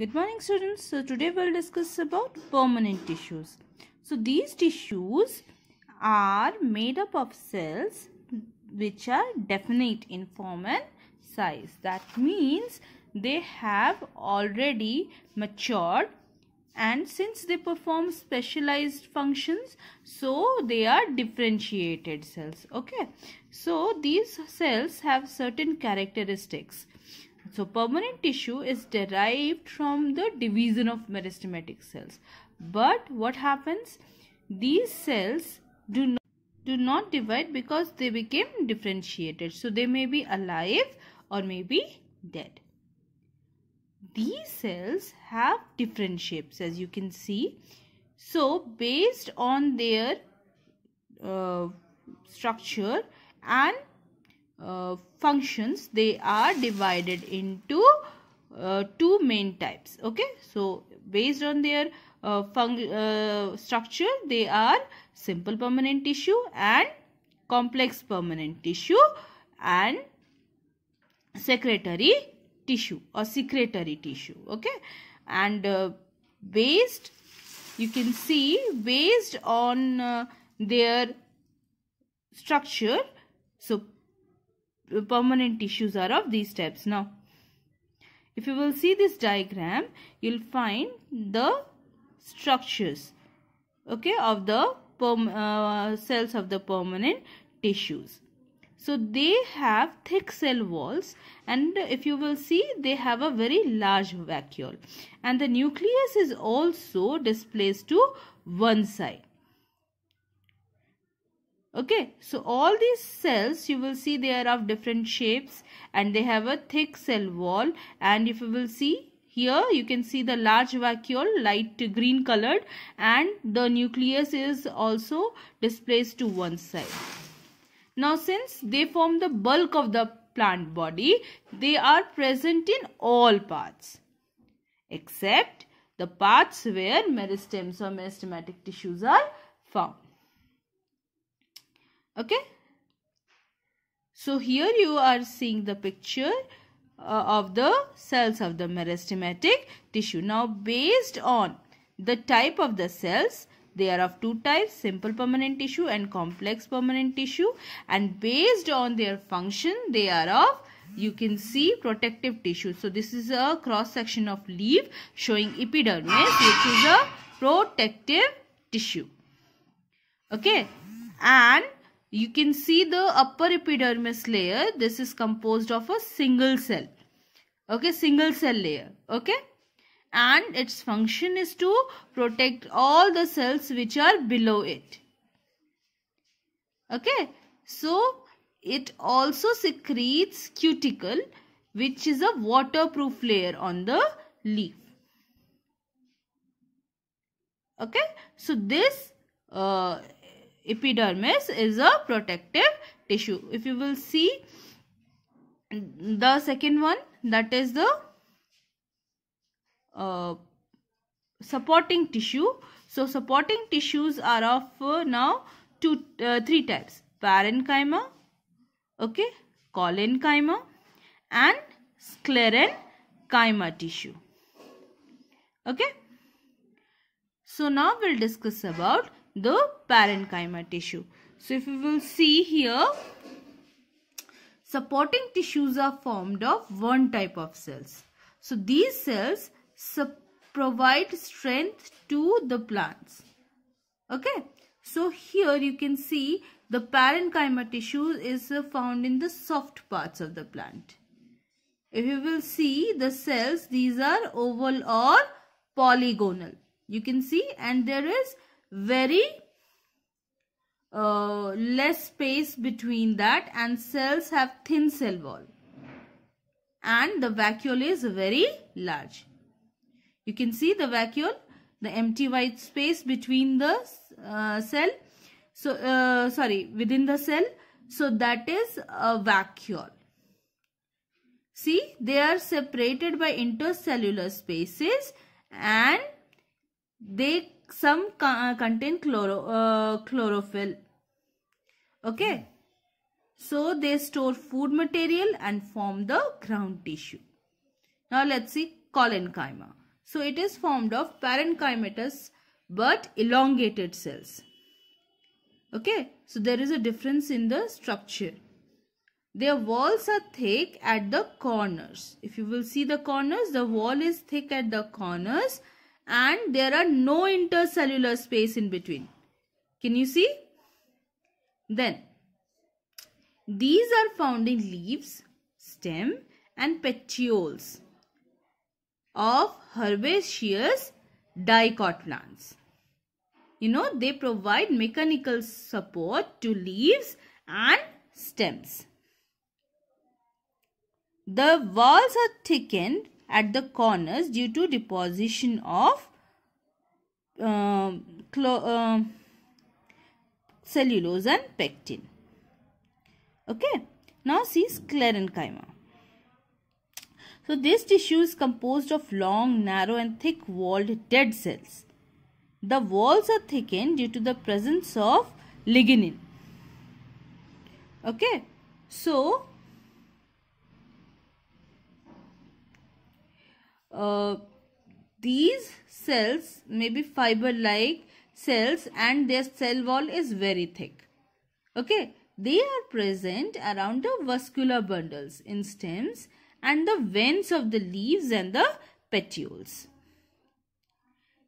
Good morning students. So today we'll discuss about permanent tissues. So these tissues are made up of cells which are definite in form and size. That means they have already matured and since they perform specialized functions so they are differentiated cells okay so these cells have certain characteristics so permanent tissue is derived from the division of meristematic cells. But what happens? These cells do not do not divide because they became differentiated. So they may be alive or may be dead. These cells have different shapes as you can see. So based on their uh, structure and uh, functions they are divided into uh, two main types okay so based on their uh, uh, structure they are simple permanent tissue and complex permanent tissue and secretory tissue or secretory tissue okay and uh, based you can see based on uh, their structure so permanent tissues are of these types. Now, if you will see this diagram, you'll find the structures okay of the uh, cells of the permanent tissues. So they have thick cell walls and if you will see they have a very large vacuole and the nucleus is also displaced to one side okay so all these cells you will see they are of different shapes and they have a thick cell wall and if you will see here you can see the large vacuole light green colored and the nucleus is also displaced to one side now since they form the bulk of the plant body they are present in all parts except the parts where meristems or meristematic tissues are found okay so here you are seeing the picture uh, of the cells of the meristematic tissue now based on the type of the cells they are of two types simple permanent tissue and complex permanent tissue and based on their function they are of you can see protective tissue. So this is a cross section of leaf showing epidermis which is a protective tissue. Okay. And you can see the upper epidermis layer. This is composed of a single cell. Okay, single cell layer. Okay. And its function is to protect all the cells which are below it. Okay. So, it also secretes cuticle which is a waterproof layer on the leaf. Okay. So, this uh, epidermis is a protective tissue. If you will see the second one that is the uh, supporting tissue. So supporting tissues are of uh, now two uh, three types parenchyma, okay, collenchyma and sclerenchyma tissue. Okay. So now we'll discuss about the parenchyma tissue. So if you will see here, supporting tissues are formed of one type of cells. So these cells provide strength to the plants. Okay. So here you can see the parenchyma tissue is found in the soft parts of the plant. If you will see the cells, these are oval or polygonal. You can see and there is very uh, less space between that and cells have thin cell wall and the vacuole is very large. You can see the vacuole, the empty white space between the uh, cell, so uh, sorry within the cell, so that is a vacuole. See they are separated by intercellular spaces and they some uh, contain chloro, uh, chlorophyll. Okay. Hmm. So they store food material and form the ground tissue. Now let's see colenchyma. So it is formed of parenchymatous but elongated cells. Okay. So there is a difference in the structure. Their walls are thick at the corners. If you will see the corners, the wall is thick at the corners and there are no intercellular space in between. Can you see? Then, these are found in leaves, stem and petioles of herbaceous dicot plants. You know, they provide mechanical support to leaves and stems. The walls are thickened at the corners due to deposition of uh, uh, cellulose and pectin. Okay. Now see sclerenchyma. So this tissue is composed of long, narrow and thick walled dead cells. The walls are thickened due to the presence of lignin. Okay. So Uh, these cells may be fiber-like cells and their cell wall is very thick. Okay, they are present around the vascular bundles in stems and the veins of the leaves and the petioles.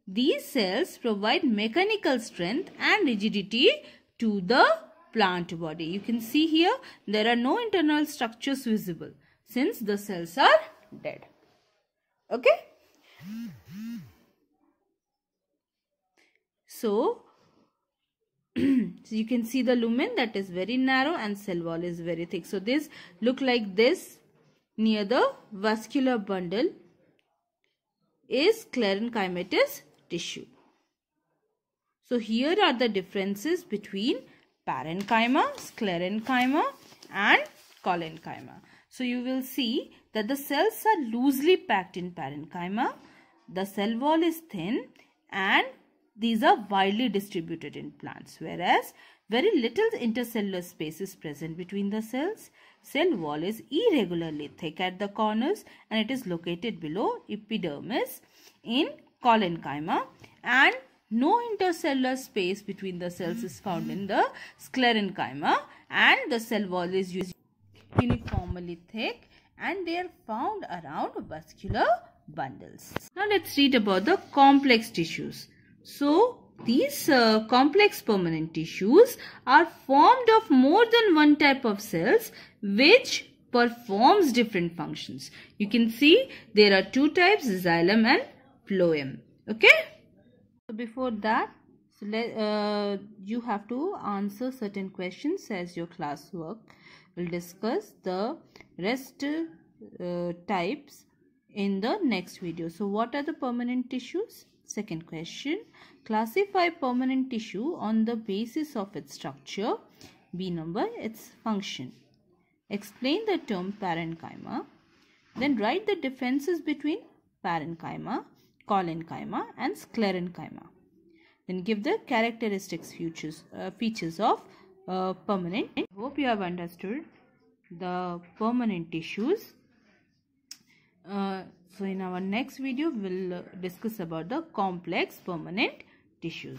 These cells provide mechanical strength and rigidity to the plant body. You can see here there are no internal structures visible since the cells are dead okay so so you can see the lumen that is very narrow and cell wall is very thick so this look like this near the vascular bundle is sclerenchymatous tissue so here are the differences between parenchyma sclerenchyma and colenchyma so you will see that the cells are loosely packed in parenchyma. The cell wall is thin and these are widely distributed in plants whereas very little intercellular space is present between the cells. Cell wall is irregularly thick at the corners and it is located below epidermis in colenchyma and no intercellular space between the cells is found in the sclerenchyma and the cell wall is used uniformly thick and they are found around vascular bundles. Now let's read about the complex tissues. So these uh, complex permanent tissues are formed of more than one type of cells which performs different functions. You can see there are two types xylem and phloem. Okay. So before that so let, uh, you have to answer certain questions as your classwork. We'll discuss the rest uh, types in the next video. So what are the permanent tissues? Second question, classify permanent tissue on the basis of its structure. B number, its function. Explain the term parenchyma. Then write the differences between parenchyma, collenchyma and sclerenchyma. Then give the characteristics features, uh, features of uh, permanent. I hope you have understood the permanent tissues. Uh, so in our next video, we'll uh, discuss about the complex permanent tissues.